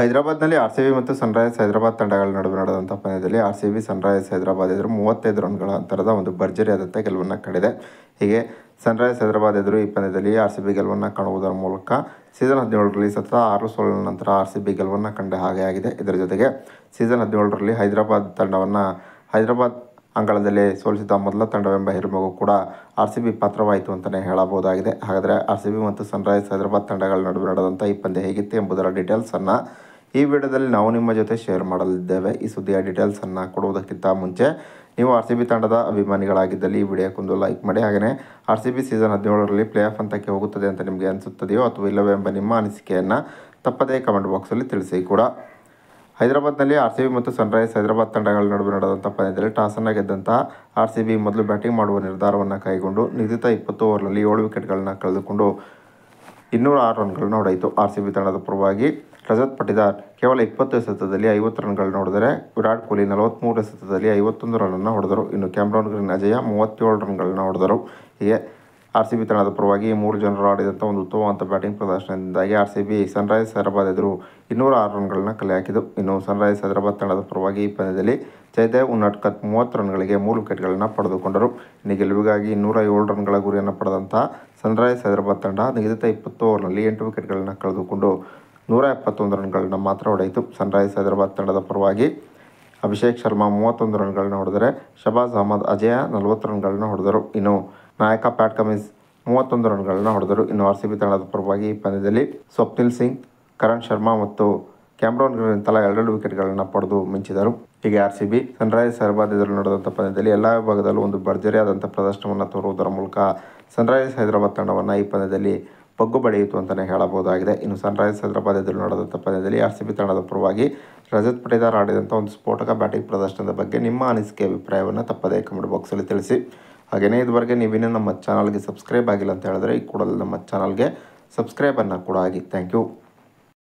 ಹೈದರಾಬಾದ್ನಲ್ಲಿ R C B ಮತ್ತು Sunrise Hyderabad ತಂಡಗಳ ನಡುವೆ ನಡೆದಂಥ ಪಂದ್ಯದಲ್ಲಿ R C B Sunrise Hyderabad ಎದುರು ಮೂವತ್ತೈದು ರನ್ಗಳ ಅಂತರದ ಒಂದು ಭರ್ಜರಿಯಾದಂಥ ಗೆಲುವನ್ನು ಕಂಡಿದೆ ಹೀಗೆ ಸನ್ರೈಸ್ ಹೈದರಾಬಾದ್ ಎದುರು ಈ ಪಂದ್ಯದಲ್ಲಿ ಆರ್ ಸಿ ಬಿ ಗೆಲುವನ್ನು ಕಾಣುವುದರ ಮೂಲಕ ಸೀಸನ್ ಹದಿನೇಳರಲ್ಲಿ ಸತತ ಆರು ಸೋಲಿನ ನಂತರ ಆರ್ ಸಿ ಬಿ ಗೆಲುವನ್ನು ಕಂಡ ಹಾಗೆ ಆಗಿದೆ ಇದರ ಜೊತೆಗೆ ಸೀಸನ್ ಹದಿನೇಳರಲ್ಲಿ ಹೈದರಾಬಾದ್ ತಂಡವನ್ನು ಹೈದರಾಬಾದ್ ಅಂಗಳದಲ್ಲಿ ಸೋಲಿಸಿದ ಮೊದಲ ತಂಡವೆಂಬ ಹಿರಿಮಗು ಕೂಡ ಆರ್ ಸಿ ಬಿ ಪಾತ್ರವಾಯಿತು ಅಂತಲೇ ಹೇಳಬಹುದಾಗಿದೆ ಹಾಗಾದರೆ ಆರ್ ಸಿ ಬಿ ಮತ್ತು ಸನ್ರೈಸ್ ಹೈದರಾಬಾದ್ ತಂಡಗಳ ನಡುವೆ ನಡೆದಂಥ ಈ ಪಂದ್ಯ ಹೇಗಿತ್ತು ಎಂಬುದರ ಡೀಟೇಲ್ಸನ್ನು ಈ ವಿಡಿಯೋದಲ್ಲಿ ನಾವು ನಿಮ್ಮ ಜೊತೆ ಶೇರ್ ಮಾಡಲಿದ್ದೇವೆ ಈ ಸುದ್ದಿಯ ಡೀಟೇಲ್ಸನ್ನು ಕೊಡುವುದಕ್ಕಿಂತ ಮುಂಚೆ ನೀವು ಆರ್ ಸಿ ಬಿ ತಂಡದ ಅಭಿಮಾನಿಗಳಾಗಿದ್ದಲ್ಲಿ ಈ ವಿಡಿಯೋಕ್ಕೊಂದು ಲೈಕ್ ಮಾಡಿ ಹಾಗೆಯೇ ಆರ್ ಸಿ ಬಿ ಸೀಸನ್ ಹದಿನೇಳರಲ್ಲಿ ಪ್ಲೇ ಆಫ್ ಹಂತಕ್ಕೆ ಹೋಗುತ್ತದೆ ಅಂತ ನಿಮಗೆ ಅನಿಸುತ್ತದೆಯೋ ಅಥವಾ ಇಲ್ಲವೋ ಎಂಬ ನಿಮ್ಮ ಅನಿಸಿಕೆಯನ್ನು ತಪ್ಪದೇ ಕಮೆಂಟ್ ಬಾಕ್ಸಲ್ಲಿ ತಿಳಿಸಿ ಕೂಡ ಹೈದರಾಬಾದ್ನಲ್ಲಿ ಆರ್ ಸಿ ಬಿ ಮತ್ತು ಸನ್ರೈಸ್ ಹೈದರಾಬಾದ್ ತಂಡಗಳ ನಡುವೆ ನಡೆದಂಥ ಪಂದ್ಯದಲ್ಲಿ ಟಾಸನ್ನು ಗೆದ್ದಂಥ ಆರ್ ಸಿ ಬಿ ಮೊದಲು ಬ್ಯಾಟಿಂಗ್ ಮಾಡುವ ನಿರ್ಧಾರವನ್ನು ಕೈಗೊಂಡು ನಿಗದಿತ ಇಪ್ಪತ್ತು ಓವರ್ನಲ್ಲಿ ಏಳು ವಿಕೆಟ್ಗಳನ್ನು ಕಳೆದುಕೊಂಡು ಇನ್ನೂರ ಆರು ರನ್ಗಳನ್ನು ಹೊಡೆಯಿತು ಆರ್ ಸಿ ಬಿ ತಂಡದ ಪರವಾಗಿ ರಜತ್ ಪಟಿದಾರ್ ಕೇವಲ ಇಪ್ಪತ್ತು ಎಸೆತದಲ್ಲಿ ಐವತ್ತು ರನ್ಗಳನ್ನು ಹೊಡೆದರೆ ವಿರಾಟ್ ಕೊಹ್ಲಿ ನಲವತ್ತ್ಮೂರು ಎಸೆತದಲ್ಲಿ ಐವತ್ತೊಂದು ರನ್ನನ್ನು ಹೊಡೆದರು ಇನ್ನು ಕ್ಯಾಮ್ರಾನ್ ಗ್ರೀನ್ ಅಜಯ ಮೂವತ್ತೇಳು ರನ್ಗಳನ್ನು ಹೊಡೆದರು ಹೀಗೆ ಆರ್ ಸಿ ಬಿ ತಂಡದ ಪರವಾಗಿ ಮೂರು ಜನರು ಆಡಿದಂಥ ಒಂದು ಉತ್ತಮವಾದ ಬ್ಯಾಟಿಂಗ್ ಪ್ರದರ್ಶನದಿಂದಾಗಿ R C B Sunrise Hyderabad ಎದುರು ಇನ್ನೂರ ಆರು ರನ್ಗಳನ್ನು ಕಲೆ ಹಾಕಿದ್ದು ಇನ್ನು ಸನ್ರೈಸ್ ಹೈದರಾಬಾದ್ ತಂಡದ ಪರವಾಗಿ ಈ ಪಂದ್ಯದಲ್ಲಿ ಜಯದೇವ್ ಉನ್ನಟ್ಕತ್ ಮೂವತ್ತು ರನ್ಗಳಿಗೆ ಮೂರು ವಿಕೆಟ್ಗಳನ್ನು ಪಡೆದುಕೊಂಡರು ಇನ್ನು ಗೆಲುವಿಗಾಗಿ ಇನ್ನೂರ ಏಳು ರನ್ಗಳ ಗುರಿಯನ್ನು ಪಡೆದಂಥ ಸನ್ರೈಸ್ ಹೈದರಾಬಾದ್ ತಂಡ ನಿಗದಿತ ಇಪ್ಪತ್ತು ಓವರ್ನಲ್ಲಿ ಎಂಟು ವಿಕೆಟ್ಗಳನ್ನು ಕಳೆದುಕೊಂಡು ನೂರ ಎಪ್ಪತ್ತೊಂದು ರನ್ಗಳನ್ನು ಮಾತ್ರ ಹೊಡೆಯಿತು ಸನ್ರೈಸ್ ಹೈದರಾಬಾದ್ ತಂಡದ ಪರವಾಗಿ ಅಭಿಷೇಕ್ ಶರ್ಮಾ ಮೂವತ್ತೊಂದು ರನ್ಗಳನ್ನ ಹೊಡೆದರೆ ಶಬಾಜ್ ಅಹಮದ್ ಅಜಯ ನಲವತ್ತು ರನ್ಗಳನ್ನ ಹೊಡೆದರು ಇನ್ನು ನಾಯಕ ಪ್ಯಾಟ್ ಕಮಿನ್ಸ್ ಮೂವತ್ತೊಂದು ರನ್ಗಳನ್ನು ಹೊಡೆದರು ಇನ್ನು ಆರ್ ಸಿ ಬಿ ತಂಡದ ಪರವಾಗಿ ಈ ಪಂದ್ಯದಲ್ಲಿ ಸ್ವಪ್ನಿಲ್ ಸಿಂಗ್ ಕರಣ್ ಶರ್ಮಾ ಮತ್ತು ಕ್ಯಾಮ್ರಾನ್ ತಲಾ ಎರಡೆರಡು ವಿಕೆಟ್ಗಳನ್ನು ಪಡೆದು ಮಿಂಚಿದರು ಹೀಗೆ R C B Sunrisers Hyderabad ಎದುರು ನಡೆದಂಥ ಪಂದ್ಯದಲ್ಲಿ ಎಲ್ಲ ವಿಭಾಗದಲ್ಲೂ ಒಂದು ಭರ್ಜರಿಯಾದಂಥ ಪ್ರದರ್ಶನವನ್ನು ತೋರುವುದರ ಮೂಲಕ ಸನ್ರೈಸರ್ಸ್ ಹೈದರಾಬಾದ್ ತಂಡವನ್ನು ಈ ಪಂದ್ಯದಲ್ಲಿ ಪಗ್ಗು ಬಡಿಯಿತು ಅಂತಲೇ ಹೇಳಬಹುದಾಗಿದೆ ಇನ್ನು ಸನ್ರೈಸರ್ಸ್ ಹೈದರಾಬಾದ್ ಎದುರು ನಡೆದಂಥ ಪಂದ್ಯದಲ್ಲಿ ಆರ್ ಸಿ ಬಿ ತಂಡದ ಪರವಾಗಿ ರಜತ್ ಪಟೇದಾರ್ ಆಡಿದಂಥ ಒಂದು ಸ್ಫೋಟಕ ಬ್ಯಾಟಿಂಗ್ ಪ್ರದರ್ಶನದ ಬಗ್ಗೆ ನಿಮ್ಮ ಅನಿಸಿಕೆ ಅಭಿಪ್ರಾಯವನ್ನು ತಪ್ಪದೇ ಕಮೆಂಟ್ ಬಾಕ್ಸಲ್ಲಿ ತಿಳಿಸಿ ಹಾಗೆಯೇ ಇದುವರೆಗೆ ನೀವೇನು ನಮ್ಮ ಚಾನಲ್ಗೆ ಸಬ್ಸ್ಕ್ರೈಬ್ ಆಗಿಲ್ಲ ಅಂತ ಹೇಳಿದ್ರೆ ಈ ಕೂಡಲೇ ನಮ್ಮ ಚಾನಲ್ಗೆ ಸಬ್ಸ್ಕ್ರೈಬನ್ನು ಕೂಡ ಆಗಿ ಥ್ಯಾಂಕ್ ಯು